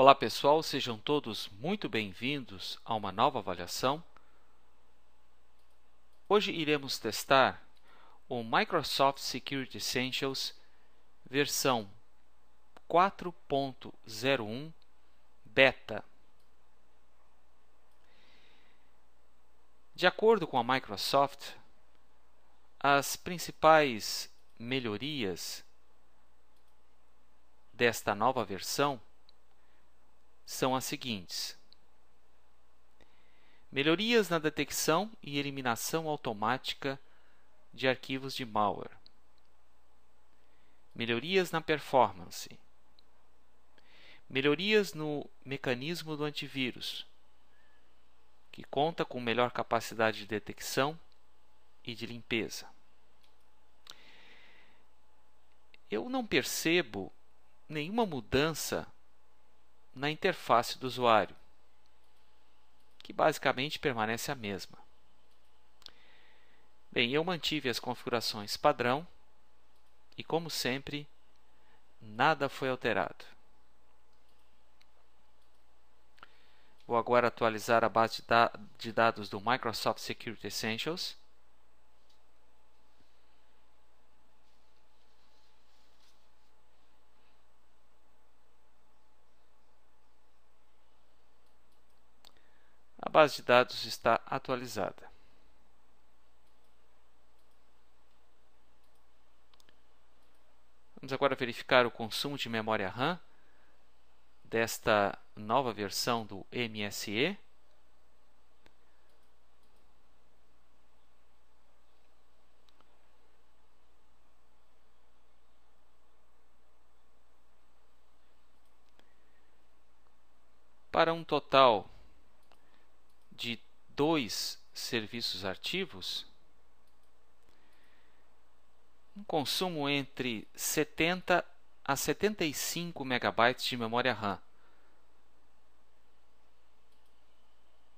Olá pessoal, sejam todos muito bem-vindos a uma nova avaliação. Hoje iremos testar o Microsoft Security Essentials versão 4.01 beta. De acordo com a Microsoft, as principais melhorias desta nova versão são as seguintes: melhorias na detecção e eliminação automática de arquivos de malware, melhorias na performance, melhorias no mecanismo do antivírus, que conta com melhor capacidade de detecção e de limpeza. Eu não percebo nenhuma mudança na interface do usuário, que basicamente permanece a mesma. Bem, eu mantive as configurações padrão e, como sempre, nada foi alterado. Vou agora atualizar a base de dados do Microsoft Security Essentials. A base de dados está atualizada. Vamos agora verificar o consumo de memória RAM desta nova versão do MSE. Para um total de dois serviços ativos, um consumo entre 70 a 75 megabytes de memória RAM.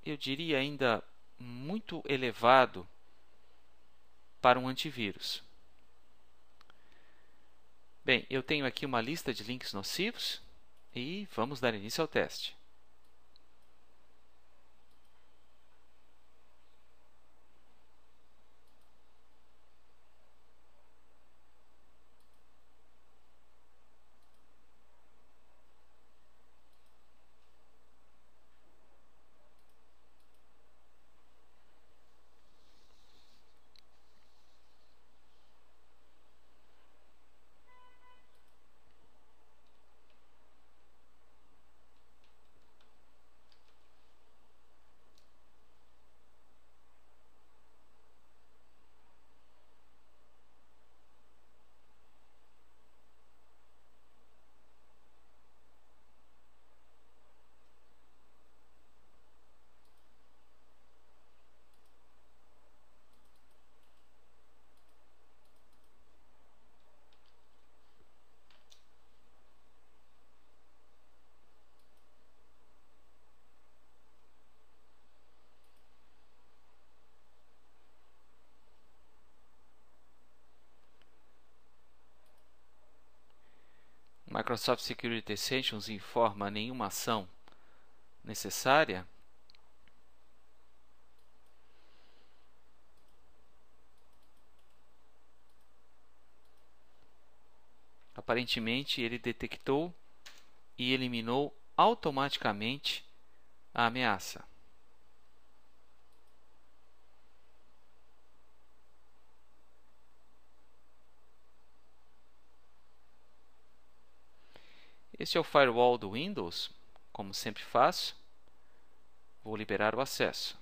Eu diria ainda muito elevado para um antivírus. Bem, eu tenho aqui uma lista de links nocivos e vamos dar início ao teste. Microsoft Security Essentials informa nenhuma ação necessária. Aparentemente, ele detectou e eliminou automaticamente a ameaça. Este é o firewall do Windows, como sempre faço. Vou liberar o acesso.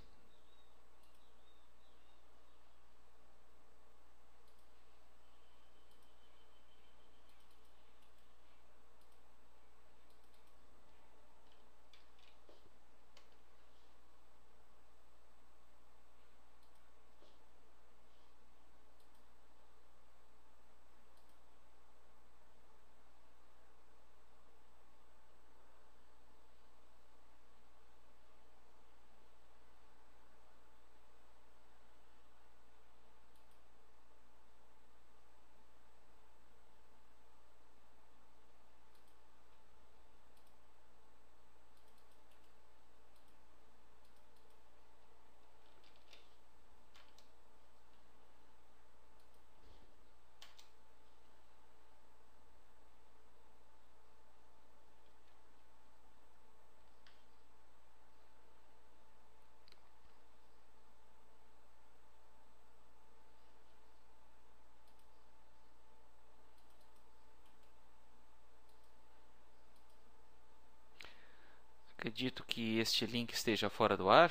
Acredito que este link esteja fora do ar.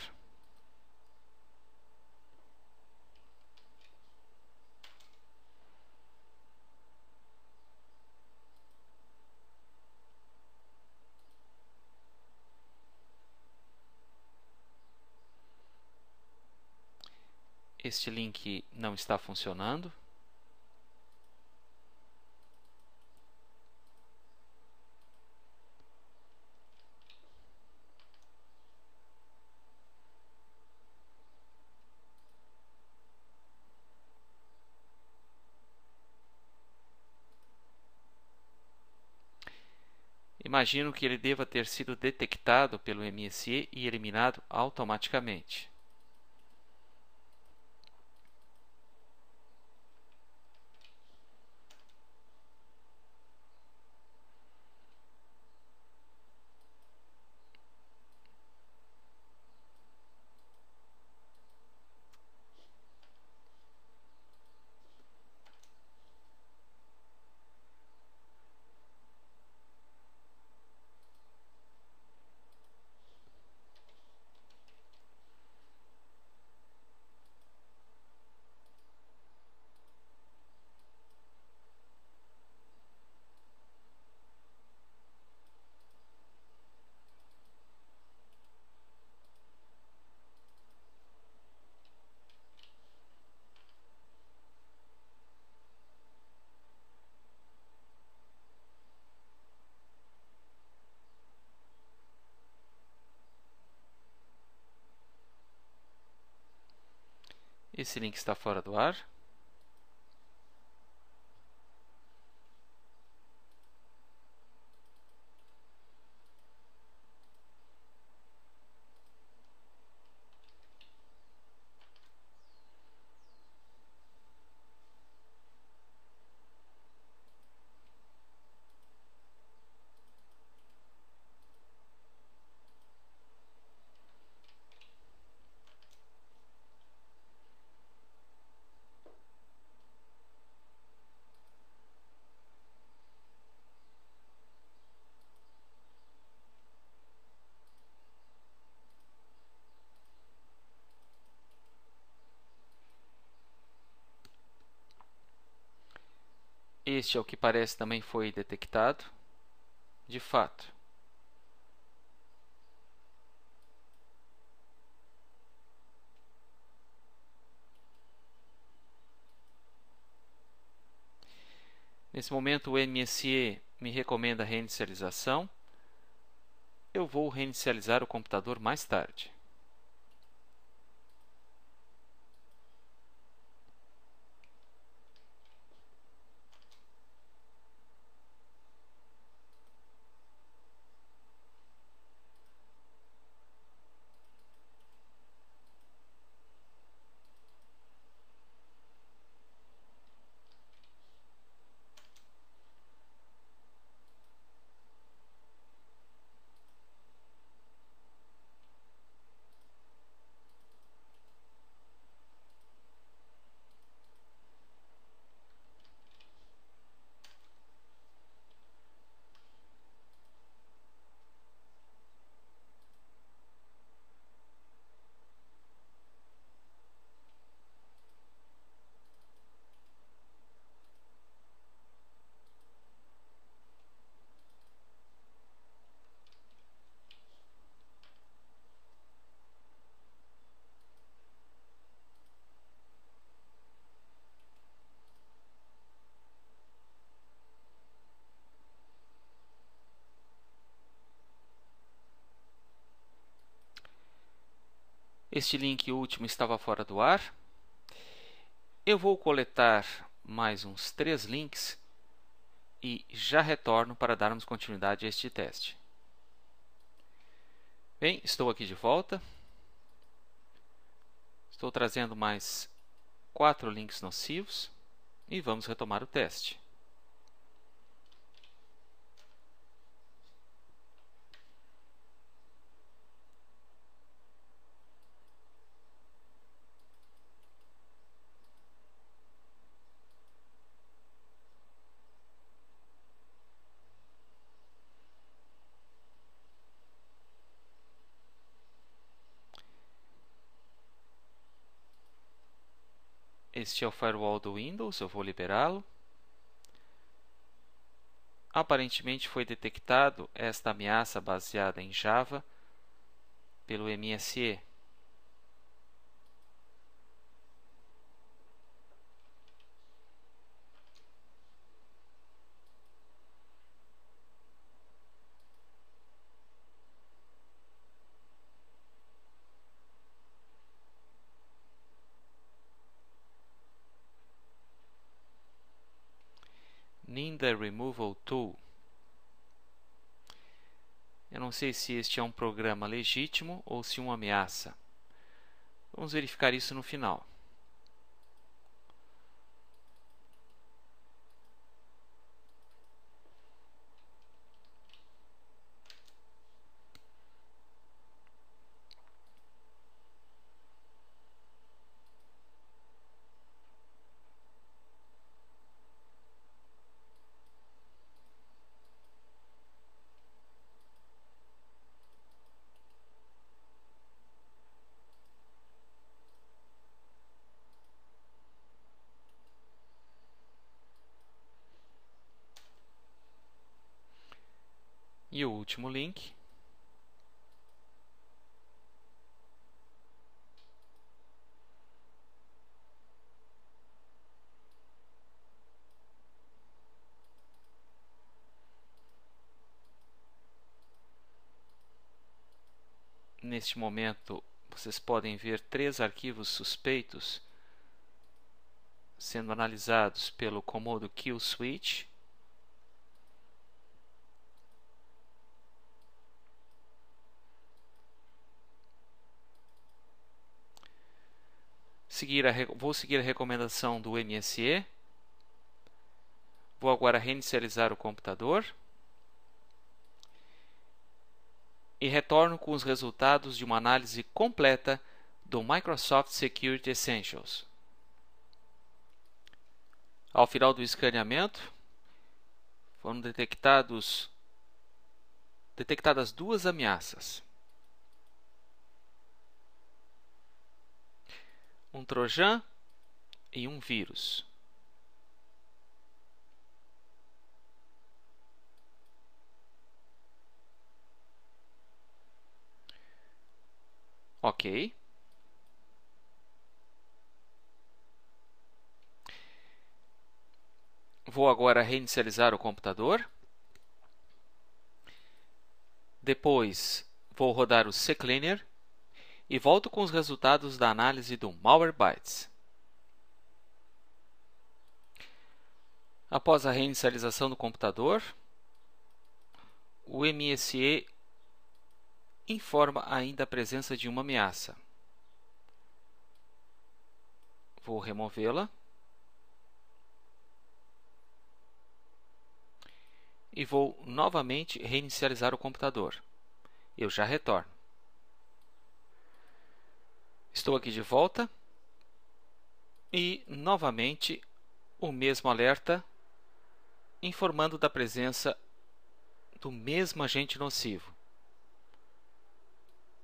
Este link não está funcionando. Imagino que ele deva ter sido detectado pelo MSE e eliminado automaticamente. Esse link está fora do ar. Este, ao que parece, também foi detectado. De fato. Nesse momento, o MSE me recomenda a reinicialização. Eu vou reinicializar o computador mais tarde. Este link último estava fora do ar. Eu vou coletar mais uns três links e já retorno para darmos continuidade a este teste. Bem, estou aqui de volta. Estou trazendo mais quatro links nocivos e vamos retomar o teste. Este é o firewall do Windows, eu vou liberá-lo. Aparentemente foi detectado esta ameaça baseada em Java pelo MSE. Ninda Removal Tool. Eu não sei se este é um programa legítimo ou se uma ameaça. Vamos verificar isso no final. e o último link. Neste momento, vocês podem ver três arquivos suspeitos sendo analisados pelo comodo kill switch seguir a, vou seguir a recomendação do MSE. Vou agora reinicializar o computador. E retorno com os resultados de uma análise completa do Microsoft Security Essentials. Ao final do escaneamento, foram detectados detectadas duas ameaças. um trojan e um vírus. Ok. Vou agora reinicializar o computador. Depois vou rodar o ccleaner e volto com os resultados da análise do Malwarebytes. Após a reinicialização do computador, o MSE informa ainda a presença de uma ameaça. Vou removê-la e vou novamente reinicializar o computador. Eu já retorno. Estou aqui de volta e novamente o mesmo alerta informando da presença do mesmo agente nocivo.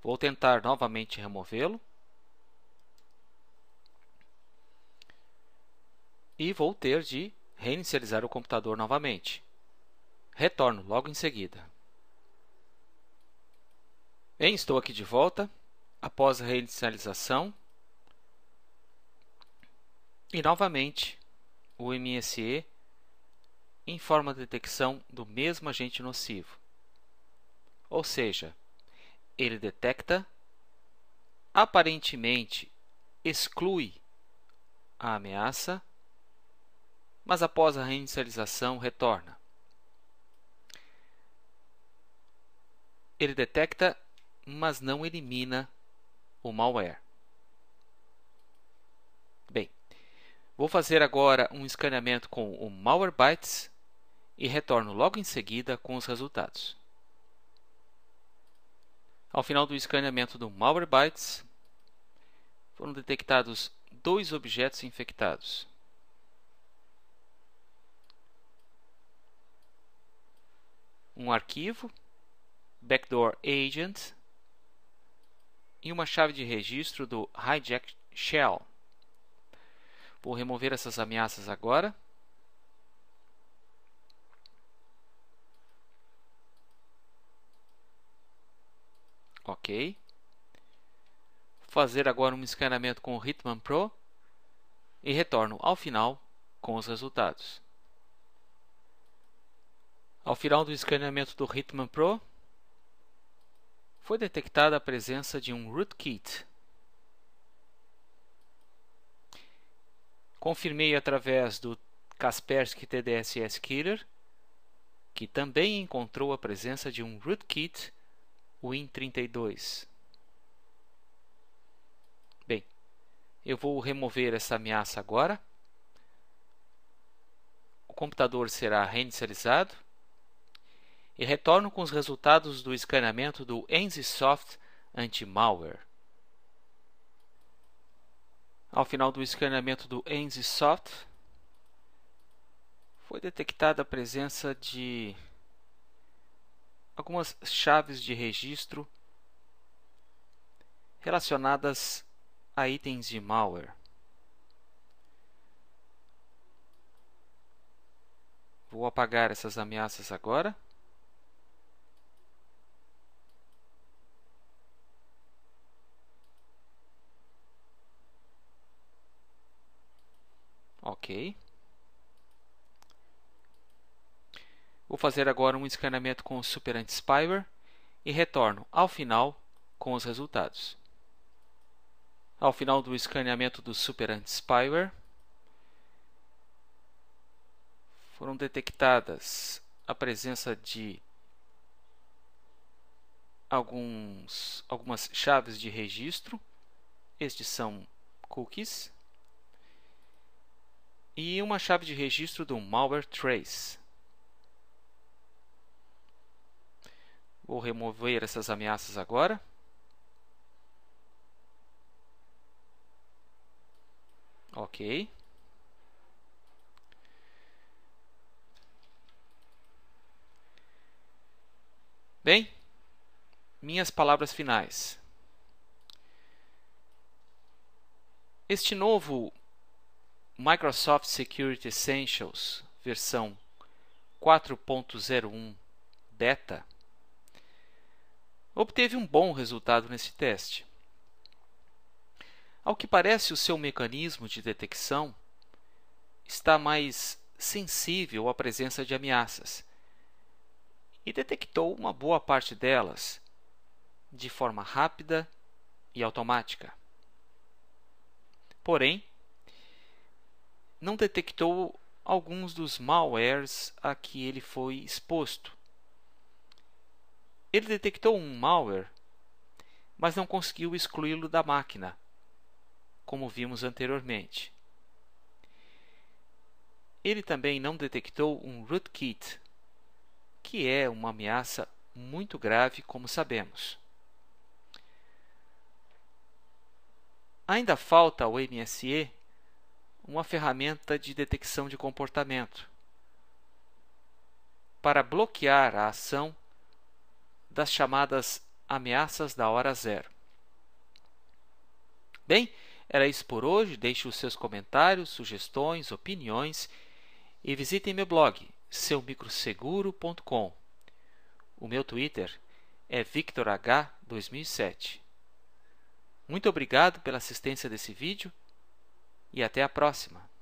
Vou tentar novamente removê-lo e vou ter de reinicializar o computador novamente. Retorno logo em seguida. Bem, estou aqui de volta após a reinicialização. E novamente, o MSE informa a detecção do mesmo agente nocivo. Ou seja, ele detecta, aparentemente exclui a ameaça, mas após a reinicialização retorna. Ele detecta, mas não elimina o malware. Bem, vou fazer agora um escaneamento com o Malwarebytes e retorno logo em seguida com os resultados. Ao final do escaneamento do Malwarebytes, foram detectados dois objetos infectados. Um arquivo, backdoor agent, e uma chave de registro do Hijack Shell. Vou remover essas ameaças agora. Ok. Fazer agora um escaneamento com o Hitman Pro e retorno ao final com os resultados. Ao final do escaneamento do Hitman Pro, foi detectada a presença de um rootkit. Confirmei através do Kaspersky TDSS Killer, que também encontrou a presença de um rootkit Win32. Bem, eu vou remover essa ameaça agora. O computador será reinicializado e retorno com os resultados do escaneamento do EnziSoft anti-malware. Ao final do escaneamento do EnziSoft, foi detectada a presença de algumas chaves de registro relacionadas a itens de malware. Vou apagar essas ameaças agora. Ok. Vou fazer agora um escaneamento com o Super Anti-Spyware e retorno ao final com os resultados. Ao final do escaneamento do Super Anti-Spyware, foram detectadas a presença de alguns, algumas chaves de registro. Estes são cookies e uma chave de registro do malware trace. Vou remover essas ameaças agora. Ok. Bem, minhas palavras finais. Este novo Microsoft Security Essentials versão 4.01 beta obteve um bom resultado nesse teste. Ao que parece, o seu mecanismo de detecção está mais sensível à presença de ameaças e detectou uma boa parte delas de forma rápida e automática. Porém, não detectou alguns dos malwares a que ele foi exposto. Ele detectou um malware, mas não conseguiu excluí-lo da máquina, como vimos anteriormente. Ele também não detectou um rootkit, que é uma ameaça muito grave, como sabemos. Ainda falta ao MSE uma ferramenta de detecção de comportamento para bloquear a ação das chamadas ameaças da hora zero. Bem, era isso por hoje. Deixe os seus comentários, sugestões, opiniões e visitem meu blog seumicroseguro.com. O meu Twitter é victorh2007. Muito obrigado pela assistência desse vídeo e até a próxima!